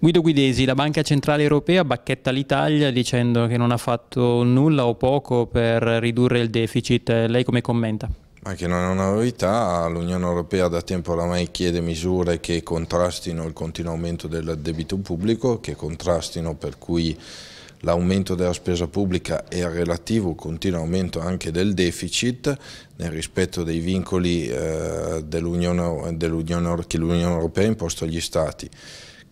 Guido Guidesi, la Banca Centrale Europea bacchetta l'Italia dicendo che non ha fatto nulla o poco per ridurre il deficit. Lei come commenta? Ma che non è una novità, l'Unione Europea da tempo oramai chiede misure che contrastino il continuo aumento del debito pubblico, che contrastino per cui l'aumento della spesa pubblica e il relativo continuo aumento anche del deficit nel rispetto dei vincoli eh, dell Unione, dell Unione, che l'Unione Europea ha imposto agli Stati.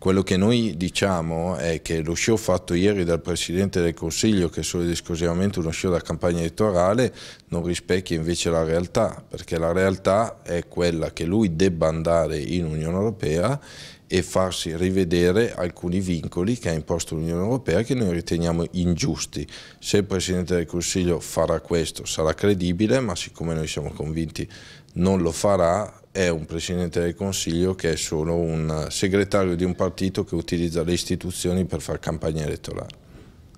Quello che noi diciamo è che lo show fatto ieri dal Presidente del Consiglio, che è solo ed esclusivamente uno show da campagna elettorale, non rispecchia invece la realtà, perché la realtà è quella che lui debba andare in Unione Europea e farsi rivedere alcuni vincoli che ha imposto l'Unione Europea che noi riteniamo ingiusti. Se il Presidente del Consiglio farà questo sarà credibile, ma siccome noi siamo convinti non lo farà, è un Presidente del Consiglio che è solo un segretario di un partito che utilizza le istituzioni per fare campagna elettorale.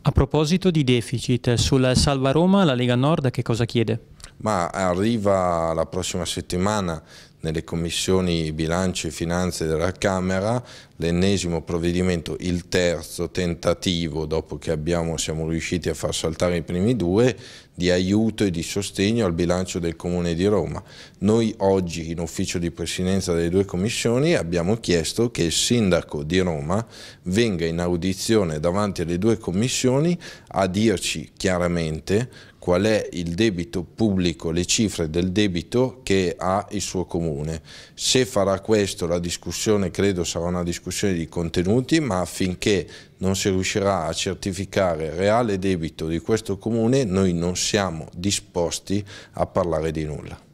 A proposito di deficit, sul Salva Roma la Lega Nord che cosa chiede? Ma arriva la prossima settimana nelle commissioni bilancio e finanze della Camera l'ennesimo provvedimento, il terzo tentativo dopo che abbiamo, siamo riusciti a far saltare i primi due di aiuto e di sostegno al bilancio del Comune di Roma. Noi oggi in ufficio di presidenza delle due commissioni abbiamo chiesto che il sindaco di Roma venga in audizione davanti alle due commissioni a dirci chiaramente qual è il debito pubblico, le cifre del debito che ha il suo comune. Se farà questo la discussione credo sarà una discussione di contenuti, ma finché non si riuscirà a certificare il reale debito di questo comune noi non siamo disposti a parlare di nulla.